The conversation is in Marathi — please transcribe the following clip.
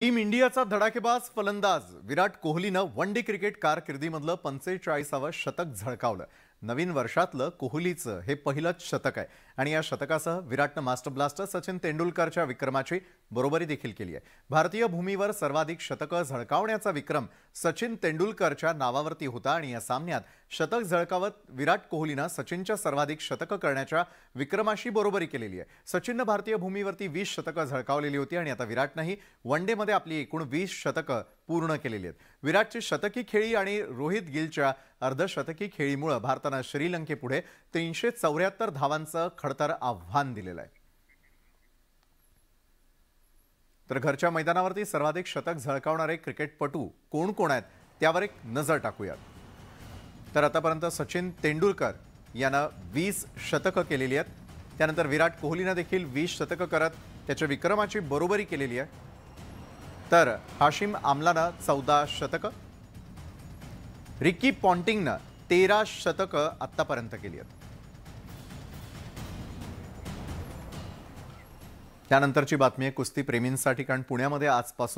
टीम इंडियाचा धडाकेबाज फलंदाज विराट कोहलीनं वन डे क्रिकेट कारकिर्दीमधलं पंचेचाळीसावं शतक झळकावलं नवीन वर्षातलं कोहलीचं हे पहिलंच शतक आहे आणि या शतकासह विराटनं मास्टर ब्लास्टर सचिन तेंडुलकरच्या विक्रमाची बरोबरी देखील केली आहे भारतीय भूमीवर सर्वाधिक शतकं झळकावण्याचा विक्रम सचिन तेंडुलकरच्या नावावरती होता आणि या सामन्यात शतक झळकावत विराट कोहलीनं सचिनच्या सर्वाधिक शतकं करण्याच्या विक्रमाशी बरोबरी केलेली आहे सचिननं भारतीय भूमीवरती वीस शतकं झळकावलेली होती आणि आता विराटनंही वन डेमध्ये आपली एकूण वीस शतकं पूर्ण केलेली आहेत विराटची शतकी खेळी आणि रोहित गिलच्या अर्धशतकी खेळीमुळं भारतानं श्रीलंकेपुढे तीनशे चौऱ्याहत्तर धावांचं खडतर आव्हान दिलेलं आहे तर घरच्या मैदानावरती सर्वाधिक शतक झळकावणारे क्रिकेटपटू कोण कोण आहेत त्यावर एक नजर टाकूयात तर आतापर्यंत सचिन तेंडुलकर यानं वीस शतकं केलेली आहेत त्यानंतर विराट कोहलीनं देखील वीस शतकं करत त्याच्या विक्रमाची बरोबरी केलेली आहे तर हाशिम आमलानं चौदा शतकं रिकी पॉन्टिंगनं तेरा शतकं आतापर्यंत केली आहेत त्यानंतरची बातमी आहे प्रेमींसाठी कारण पुण्यामध्ये आजपासून